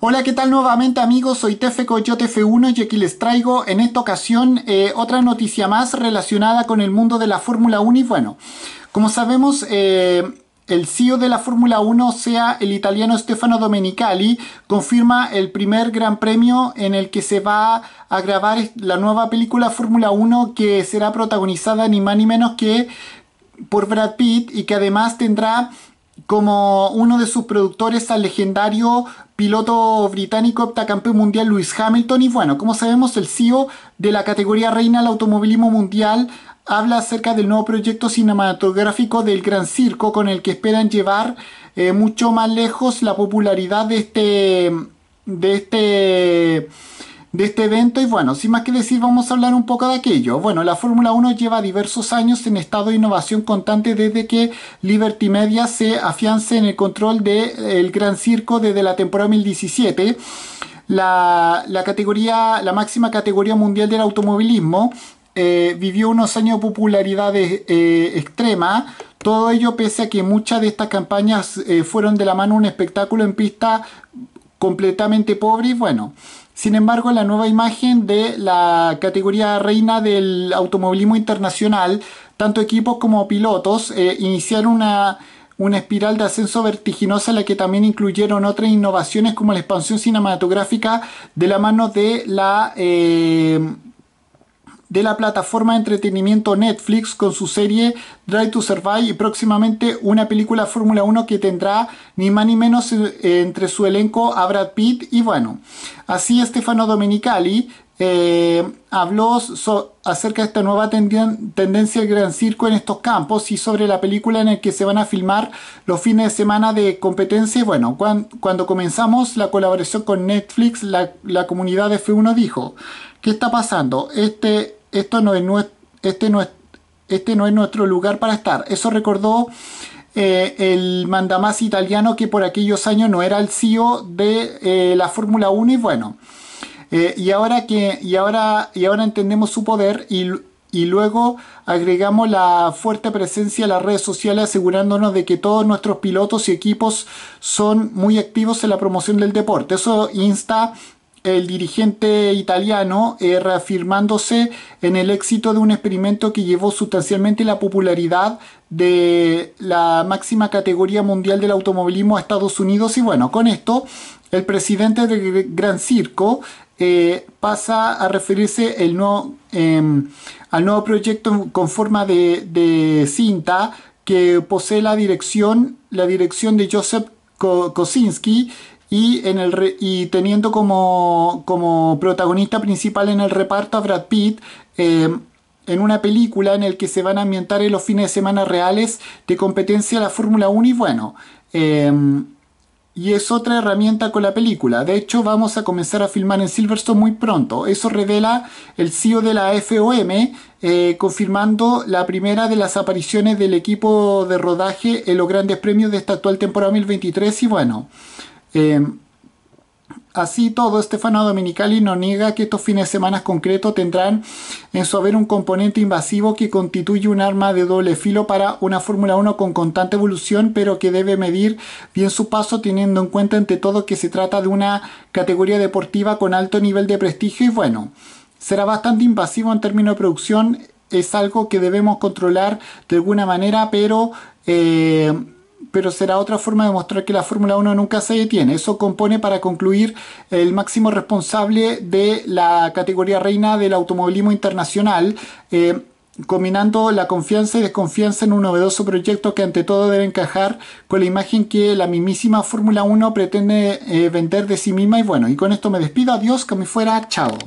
Hola, ¿qué tal nuevamente amigos? Soy Tefe Coyote f 1 y aquí les traigo en esta ocasión eh, otra noticia más relacionada con el mundo de la Fórmula 1 y bueno, como sabemos... Eh, el CEO de la Fórmula 1, sea el italiano Stefano Domenicali, confirma el primer gran premio en el que se va a grabar la nueva película Fórmula 1 que será protagonizada ni más ni menos que por Brad Pitt y que además tendrá como uno de sus productores al legendario piloto británico octacampeón mundial Lewis Hamilton y bueno, como sabemos el CEO de la categoría reina del automovilismo mundial habla acerca del nuevo proyecto cinematográfico del Gran Circo con el que esperan llevar eh, mucho más lejos la popularidad de este de este de este evento y bueno, sin más que decir vamos a hablar un poco de aquello. Bueno, la Fórmula 1 lleva diversos años en estado de innovación constante desde que Liberty Media se afiance en el control del Gran Circo desde la temporada 2017. La, categoría, la máxima categoría mundial del automovilismo eh, vivió unos años de popularidad eh, extrema. Todo ello pese a que muchas de estas campañas eh, fueron de la mano un espectáculo en pista completamente pobre y bueno. Sin embargo, la nueva imagen de la categoría reina del automovilismo internacional, tanto equipos como pilotos, eh, iniciaron una, una espiral de ascenso vertiginosa en la que también incluyeron otras innovaciones como la expansión cinematográfica de la mano de la... Eh, de la plataforma de entretenimiento Netflix con su serie Drive to Survive y próximamente una película Fórmula 1 que tendrá ni más ni menos eh, entre su elenco a Brad Pitt y bueno, así Stefano Domenicali eh, habló acerca de esta nueva tendencia del Gran Circo en estos campos y sobre la película en la que se van a filmar los fines de semana de competencia. bueno, cuando comenzamos la colaboración con Netflix, la, la comunidad de F1 dijo, ¿qué está pasando? Este esto no es este, no es, este no es nuestro lugar para estar. Eso recordó eh, el mandamás italiano que por aquellos años no era el CEO de eh, la Fórmula 1 y bueno. Eh, y, ahora que, y, ahora, y ahora entendemos su poder y, y luego agregamos la fuerte presencia a las redes sociales asegurándonos de que todos nuestros pilotos y equipos son muy activos en la promoción del deporte. Eso insta el dirigente italiano eh, reafirmándose en el éxito de un experimento que llevó sustancialmente la popularidad de la máxima categoría mundial del automovilismo a Estados Unidos y bueno, con esto el presidente del Gran Circo eh, pasa a referirse el em, al nuevo proyecto con forma de, cinta que posee la dirección, la dirección de Joseph Kosinski y, en el y teniendo como, como, protagonista principal en el reparto a Brad Pitt. Em, en una película en la que se van a ambientar en los fines de semana reales de competencia a la Fórmula 1 y bueno, em, y es otra herramienta con la película. De hecho, vamos a comenzar a filmar en Silverstone muy pronto. Eso revela el CEO de la FOM, eh, confirmando la primera de las apariciones del equipo de rodaje en los grandes premios de esta actual temporada 2023. Y bueno, Em, así todo, Stefano Dominicali no niega que estos fines de semana concretos tendrán en su haber un componente invasivo que constituye un arma de doble filo para una Fórmula 1 con constante evolución, pero que debe medir bien su paso teniendo en cuenta entre todo que se trata de una categoría deportiva con alto nivel de prestigio y bueno, será bastante invasivo en términos de producción, es algo que debemos controlar de alguna manera, pero... Eh, pero será otra forma de mostrar que la Fórmula 1 nunca se detiene. Eso compone para concluir el máximo responsable de la categoría reina del automovilismo internacional. Eh, combinando la confianza y desconfianza en un novedoso proyecto que ante todo debe encajar con la imagen que la mismísima Fórmula 1 pretende eh, vender de sí misma y bueno, y con esto me despido, adiós, que me fuera, chao.